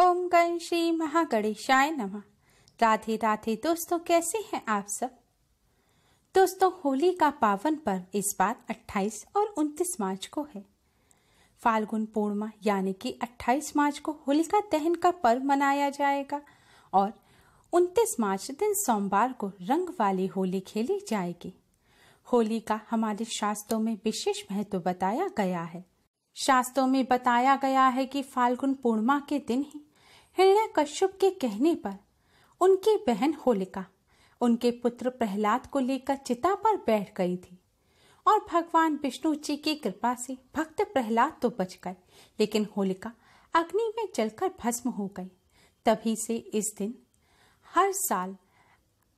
ओम गण श्री महागणेशाय नमः राधे राधे दोस्तों कैसे हैं आप सब दोस्तों होली का पावन पर्व इस बार 28 और 29 मार्च को है फाल्गुन पूर्णिमा यानी कि 28 मार्च को होलिका दहन का पर्व मनाया जाएगा और 29 मार्च दिन सोमवार को रंग वाली होली खेली जाएगी होली का हमारे शास्त्रों में विशेष महत्व बताया गया है शास्त्रों में बताया गया है कि फाल्गुन पूर्णिमा के दिन ही हिरण्य कश्यप के कहने पर उनकी बहन होलिका उनके पुत्र प्रहलाद को लेकर चिता पर बैठ गई थी और भगवान विष्णु जी की कृपा से भक्त प्रहलाद तो बच गए लेकिन होलिका अग्नि में जलकर भस्म हो गई तभी से इस दिन हर साल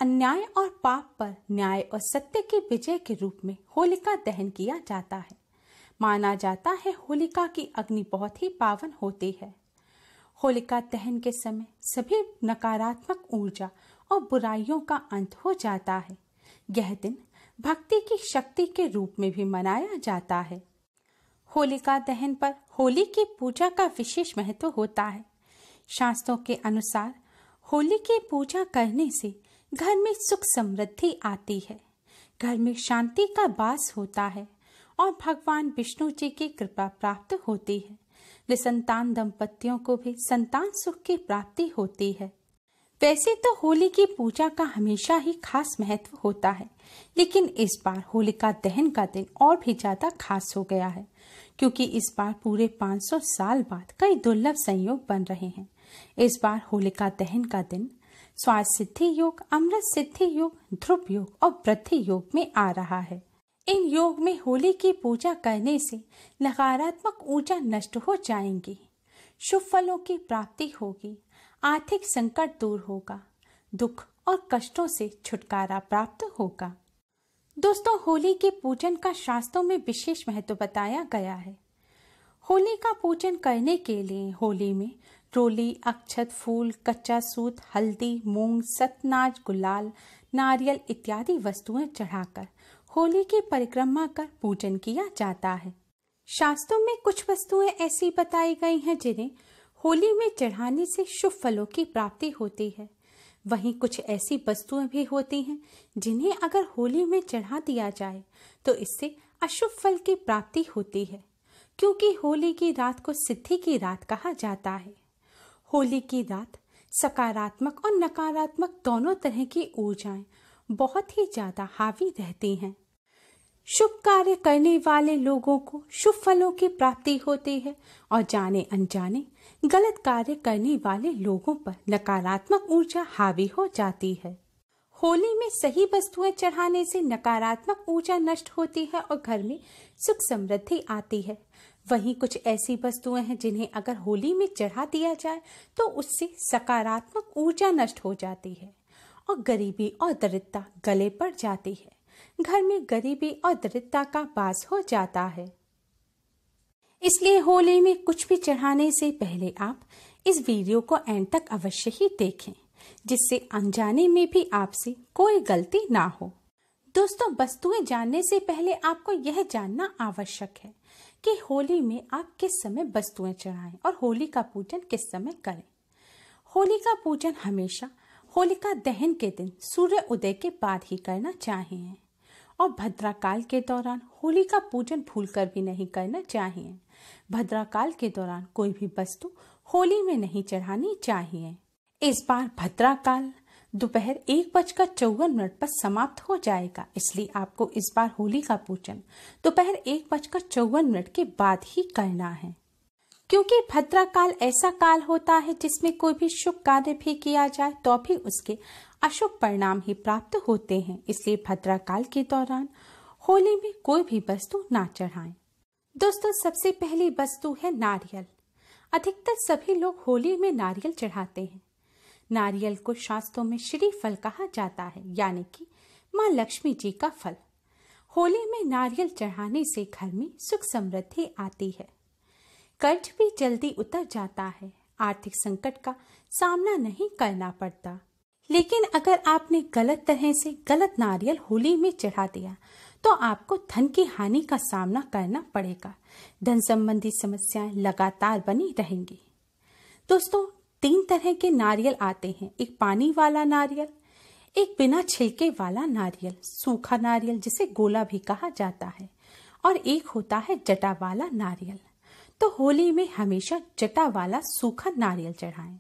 अन्याय और पाप पर न्याय और सत्य के विजय के रूप में होलिका दहन किया जाता है माना जाता है होलिका की अग्नि बहुत ही पावन होती है होलिका दहन के समय सभी नकारात्मक ऊर्जा और बुराइयों का अंत हो जाता है यह दिन भक्ति की शक्ति के रूप में भी मनाया जाता है होलिका दहन पर होली की पूजा का विशेष महत्व होता है शास्त्रों के अनुसार होली की पूजा करने से घर में सुख समृद्धि आती है घर में शांति का वास होता है और भगवान विष्णु जी की कृपा प्राप्त होती है निसंतान दंपतियों को भी संतान सुख की प्राप्ति होती है वैसे तो होली की पूजा का हमेशा ही खास महत्व होता है लेकिन इस बार होलिका दहन का दिन और भी ज्यादा खास हो गया है क्योंकि इस बार पूरे 500 साल बाद कई दुर्लभ संयोग बन रहे हैं इस बार होलिका दहन का दिन स्वास्थ्य सिद्धि योग अमृत सिद्धि योग ध्रुव योग और वृद्धि योग में आ रहा है इन योग में होली की पूजा करने से नकारात्मक ऊर्जा नष्ट हो जाएंगी शुभ फलों की प्राप्ति होगी आर्थिक संकट दूर होगा दुख और कष्टों से छुटकारा प्राप्त होगा दोस्तों होली के पूजन का शास्त्रों में विशेष महत्व बताया गया है होली का पूजन करने के लिए होली में रोली अक्षत फूल कच्चा सूत हल्दी मूंग सतनाज गुलाल नारियल इत्यादि वस्तुएं चढ़ाकर होली की परिक्रमा कर पूजन किया जाता है शास्त्रों में कुछ वस्तुएं ऐसी बताई गई हैं जिन्हें होली में चढ़ाने से शुभ फलों की प्राप्ति होती है वहीं कुछ ऐसी वस्तुएं भी होती हैं जिन्हें अगर होली में चढ़ा दिया जाए तो इससे अशुभ फल की प्राप्ति होती है क्योंकि होली की रात को सिद्धि की रात कहा जाता है होली की रात सकारात्मक और नकारात्मक दोनों तरह की ऊर्जाएं बहुत ही ज़्यादा हावी रहती हैं शुभ कार्य करने वाले लोगों को शुभ फलों की प्राप्ति होती है और जाने अनजाने गलत कार्य करने वाले लोगों पर नकारात्मक ऊर्जा हावी हो जाती है होली में सही वस्तुएं चढ़ाने से नकारात्मक ऊर्जा नष्ट होती है और घर में सुख समृद्धि आती है वहीं कुछ ऐसी वस्तुएं हैं जिन्हें अगर होली में चढ़ा दिया जाए तो उससे सकारात्मक ऊर्जा नष्ट हो जाती है और गरीबी और दरिद्रता गले पड़ जाती है घर में गरीबी और दरिद्रता का बास हो जाता है इसलिए होली में कुछ भी चढ़ाने से पहले आप इस वीडियो को एंड तक अवश्य ही देखें जिससे अनजाने में भी आपसे कोई गलती ना हो दोस्तों वस्तुएं जानने से पहले आपको यह जानना आवश्यक है कि होली में आप किस समय वस्तुएं चढ़ाएं और होली का पूजन किस समय करें होली का पूजन हमेशा होलिका दहन के दिन सूर्य उदय के बाद ही करना चाहिए और भद्राकाल के दौरान होली का पूजन भूलकर भी नहीं करना चाहिए भद्राकाल के दौरान कोई भी वस्तु होली में नहीं चढ़ानी चाहिए इस बार भद्राकाल दोपहर एक बजकर चौवन मिनट पर समाप्त हो जाएगा इसलिए आपको इस बार होली का पूजन दोपहर एक बजकर चौवन मिनट के बाद ही करना है क्योंकि भद्रा काल ऐसा काल होता है जिसमें कोई भी शुभ कार्य भी किया जाए तो भी उसके अशुभ परिणाम ही प्राप्त होते हैं इसलिए भद्रा काल के दौरान होली में कोई भी वस्तु ना चढ़ाएं। दोस्तों सबसे पहली वस्तु है नारियल अधिकतर सभी लोग होली में नारियल चढ़ाते हैं नारियल को शास्त्रों में श्री फल कहा जाता है यानी कि माँ लक्ष्मी जी का फल होली में नारियल चढ़ाने से घर में सुख समृद्धि आती है कर्ज भी जल्दी उतर जाता है आर्थिक संकट का सामना नहीं करना पड़ता लेकिन अगर आपने गलत तरह से गलत नारियल होली में चढ़ा दिया तो आपको धन की हानि का सामना करना पड़ेगा धन संबंधी समस्याएं लगातार बनी रहेंगी दोस्तों तीन तरह के नारियल आते हैं एक पानी वाला नारियल एक बिना छिलके वाला नारियल सूखा नारियल जिसे गोला भी कहा जाता है और एक होता है जटा वाला नारियल तो होली में हमेशा जटा वाला सूखा नारियल चढ़ाएं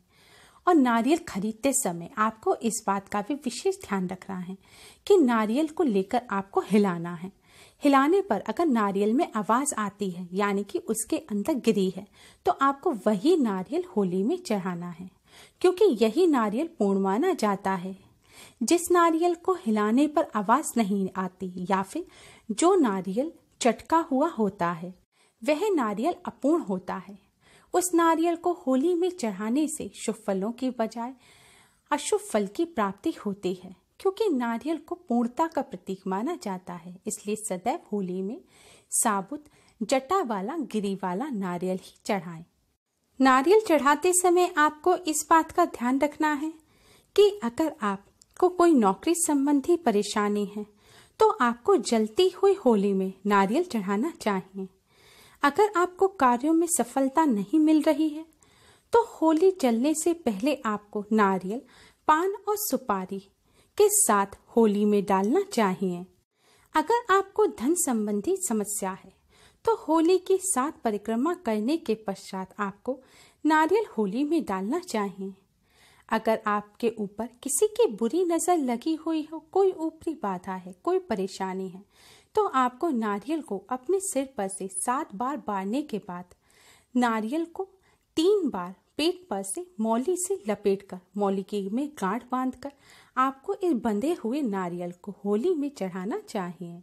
और नारियल खरीदते समय आपको इस बात का भी विशेष ध्यान रखना है कि नारियल को लेकर आपको हिलाना है हिलाने पर अगर नारियल में आवाज आती है यानी कि उसके अंदर गिरी है तो आपको वही नारियल होली में चढ़ाना है क्योंकि यही नारियल पूर्ण माना जाता है जिस नारियल को हिलाने पर आवाज नहीं आती या फिर जो नारियल चटका हुआ होता है वह नारियल अपूर्ण होता है उस नारियल को होली में चढ़ाने से शुभ फलों की बजाय अशुभ फल की प्राप्ति होती है क्योंकि नारियल को पूर्णता का प्रतीक माना जाता है इसलिए सदैव होली में साबुत जटा वाला गिरी वाला नारियल ही चढ़ाएं। नारियल चढ़ाते समय आपको इस बात का ध्यान रखना है कि अगर आपको कोई नौकरी संबंधी परेशानी है तो आपको जलती हुई होली में नारियल चढ़ाना चाहिए अगर आपको कार्यों में सफलता नहीं मिल रही है तो होली जलने से पहले आपको नारियल पान और सुपारी के साथ होली में डालना चाहिए अगर आपको धन संबंधी समस्या है तो होली की सात परिक्रमा करने के पश्चात आपको नारियल होली में डालना चाहिए अगर आपके ऊपर किसी की बुरी नज़र लगी हुई हो कोई ऊपरी बाधा है कोई परेशानी है तो आपको नारियल को अपने सिर पर से सात बार बारने के बाद नारियल को तीन बार पेट पर से मौली से लपेट कर मौली के में गांठ बांध कर आपको इस बंधे हुए नारियल को होली में चढ़ाना चाहिए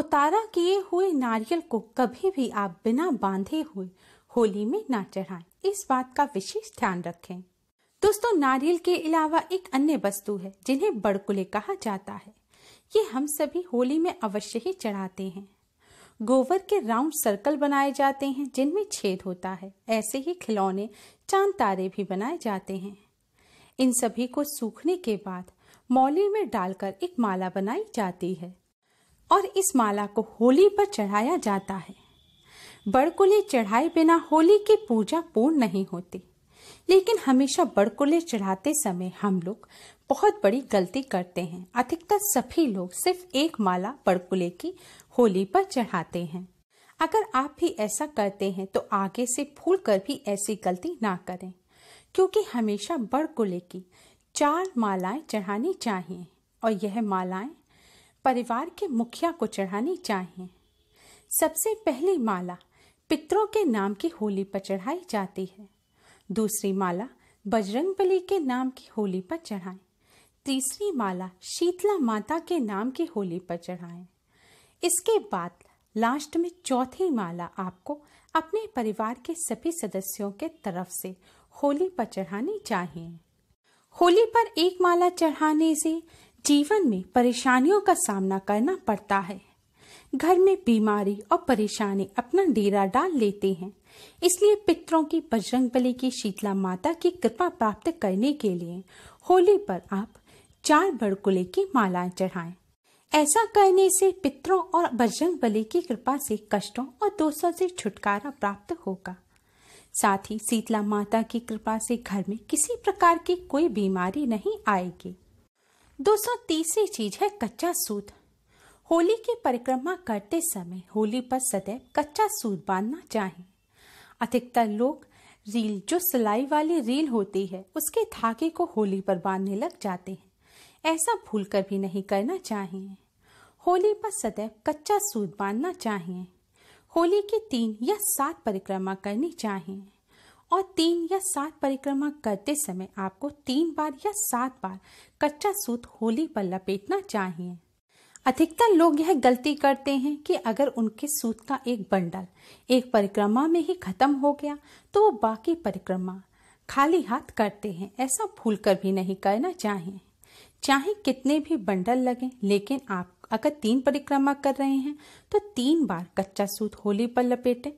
उतारा किए हुए नारियल को कभी भी आप बिना बांधे हुए होली में ना चढ़ाएं इस बात का विशेष ध्यान रखें दोस्तों नारियल के अलावा एक अन्य वस्तु है जिन्हें बड़कुले कहा जाता है ये हम सभी होली में अवश्य ही चढ़ाते हैं गोबर के राउंड सर्कल बनाए जाते हैं जिनमें छेद होता है ऐसे ही खिलौने चांद तारे भी बनाए जाते हैं इन सभी को सूखने के बाद मौली में डालकर एक माला बनाई जाती है और इस माला को होली पर चढ़ाया जाता है बड़कुले चढ़ाए बिना होली की पूजा पूर्ण नहीं होती लेकिन हमेशा बड़कुले चढ़ाते समय हम लोग बहुत बड़ी गलती करते हैं अधिकतर सभी लोग सिर्फ एक माला बड़कुले की होली पर चढ़ाते हैं अगर आप भी ऐसा करते हैं तो आगे से भूल कर भी ऐसी गलती ना करें क्योंकि हमेशा बड़कुले की चार मालाएं चढ़ानी चाहिए और यह मालाएं परिवार के मुखिया को चढ़ानी चाहिए सबसे पहली माला पितरों के नाम की होली पर चढ़ाई जाती है दूसरी माला बजरंगबली के नाम की होली पर चढ़ाएं तीसरी माला शीतला माता के नाम की होली पर चढ़ाएं। इसके बाद लास्ट में चौथी माला आपको अपने परिवार के सभी सदस्यों के तरफ से होली पर चढ़ानी चाहिए होली पर एक माला चढ़ाने से जीवन में परेशानियों का सामना करना पड़ता है घर में बीमारी और परेशानी अपना डेरा डाल लेते हैं इसलिए पितरों की बजरंग बली की शीतला माता की कृपा प्राप्त करने के लिए होली पर आप चार बड़कुले की मालाएं चढ़ाएं। ऐसा करने से पितरों और बजरंग बली की कृपा से कष्टों और दोषों से छुटकारा प्राप्त होगा साथ ही शीतला माता की कृपा से घर में किसी प्रकार की कोई बीमारी नहीं आएगी दोस्तों तीसरी चीज है कच्चा सूत होली की परिक्रमा करते समय होली पर सदैव कच्चा सूत बांधना चाहिए अधिकतर लोग रील जो सिलाई वाली रील होती है उसके धागे को होली पर बांधने लग जाते हैं ऐसा भूलकर भी नहीं करना चाहिए होली पर सदैव कच्चा सूद बांधना चाहिए होली की तीन या सात परिक्रमा करनी चाहिए और तीन या सात परिक्रमा करते समय आपको तीन बार या सात बार कच्चा सूत होली पर लपेटना चाहिए अधिकतर लोग यह गलती करते हैं कि अगर उनके सूत का एक बंडल एक परिक्रमा में ही खत्म हो गया तो वो बाकी परिक्रमा खाली हाथ करते हैं ऐसा भूल कर भी नहीं करना चाहिए चाहे कितने भी बंडल लगे लेकिन आप अगर तीन परिक्रमा कर रहे हैं तो तीन बार कच्चा सूत होली पर लपेटें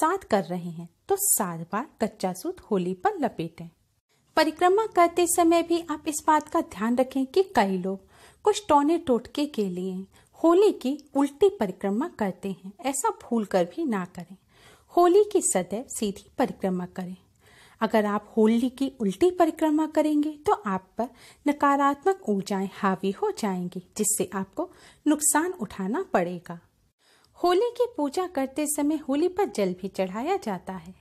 सात कर रहे हैं तो सात बार कच्चा सूत होली पर लपेटें परिक्रमा करते समय भी आप इस बात का ध्यान रखें कि कई लोग कुछ टोने टोटके के लिए होली की उल्टी परिक्रमा करते हैं ऐसा भूल कर भी ना करें होली की सदैव सीधी परिक्रमा करें अगर आप होली की उल्टी परिक्रमा करेंगे तो आप पर नकारात्मक ऊर्जाएं हावी हो जाएंगी जिससे आपको नुकसान उठाना पड़ेगा होली की पूजा करते समय होली पर जल भी चढ़ाया जाता है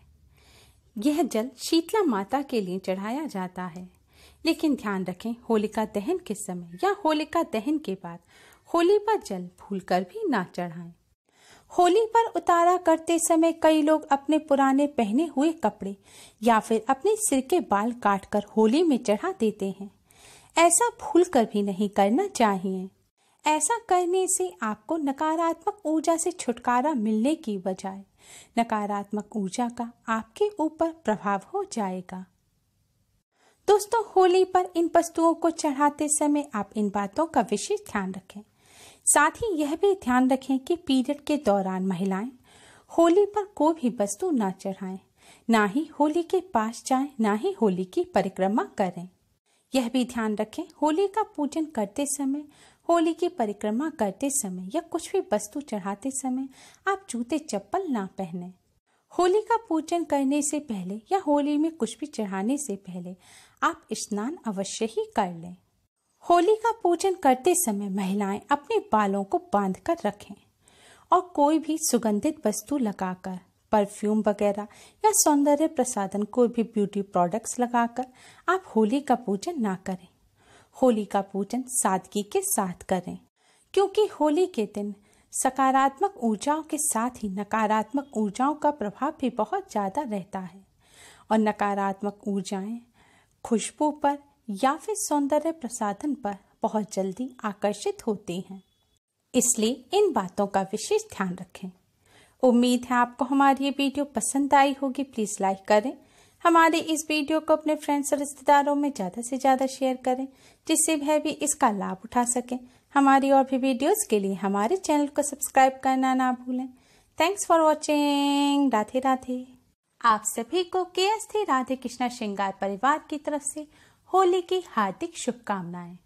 यह जल शीतला माता के लिए चढ़ाया जाता है लेकिन ध्यान रखें होलिका दहन के समय या होलिका दहन के बाद होली पर जल भूलकर भी ना चढ़ाएं होली पर उतारा करते समय कई लोग अपने पुराने पहने हुए कपड़े या फिर अपने सिर के बाल काटकर होली में चढ़ा देते हैं ऐसा भूल कर भी नहीं करना चाहिए ऐसा करने से आपको नकारात्मक ऊर्जा से छुटकारा मिलने की बजाय नकारात्मक ऊर्जा का आपके ऊपर प्रभाव हो जाएगा दोस्तों होली पर इन वस्तुओं को चढ़ाते समय आप इन बातों का विशेष ध्यान रखें साथ ही यह भी ध्यान रखें कि पीरियड के दौरान महिलाएं होली पर कोई भी वस्तु न चढ़ाएं ना ही होली के पास जाएं ना ही होली की परिक्रमा करें यह भी ध्यान रखें होली का पूजन करते समय होली की परिक्रमा करते समय या कुछ भी वस्तु चढ़ाते समय आप जूते चप्पल ना पहने होली का पूजन करने से पहले या होली में कुछ भी चढ़ाने से पहले आप स्नान अवश्य ही कर लें होली का पूजन करते समय महिलाएं अपने बालों को बांध कर रखें और कोई भी सुगंधित वस्तु लगाकर परफ्यूम वगैरह या सौंदर्य प्रसादन कोई भी ब्यूटी प्रोडक्ट्स लगाकर आप होली का पूजन ना करें होली का पूजन सादगी के साथ करें क्योंकि होली के दिन सकारात्मक ऊर्जाओं के साथ ही नकारात्मक ऊर्जाओं का प्रभाव भी बहुत ज़्यादा रहता है और नकारात्मक ऊर्जाएं खुशबू पर या फिर सौंदर्य प्रसाधन पर बहुत जल्दी आकर्षित होते हैं इसलिए इन बातों का विशेष ध्यान रखें उम्मीद है आपको हमारी ये वीडियो पसंद आई होगी प्लीज़ लाइक करें हमारे इस वीडियो को अपने फ्रेंड्स और रिश्तेदारों में ज़्यादा से ज़्यादा शेयर करें जिससे वह भी इसका लाभ उठा सके हमारी और भी वीडियोस के लिए हमारे चैनल को सब्सक्राइब करना ना भूलें thanks for watching Radhe Radhe आप सभी को के एस थी राधे कृष्णा श्रृंगार परिवार की तरफ से होली की हार्दिक शुभकामनाएं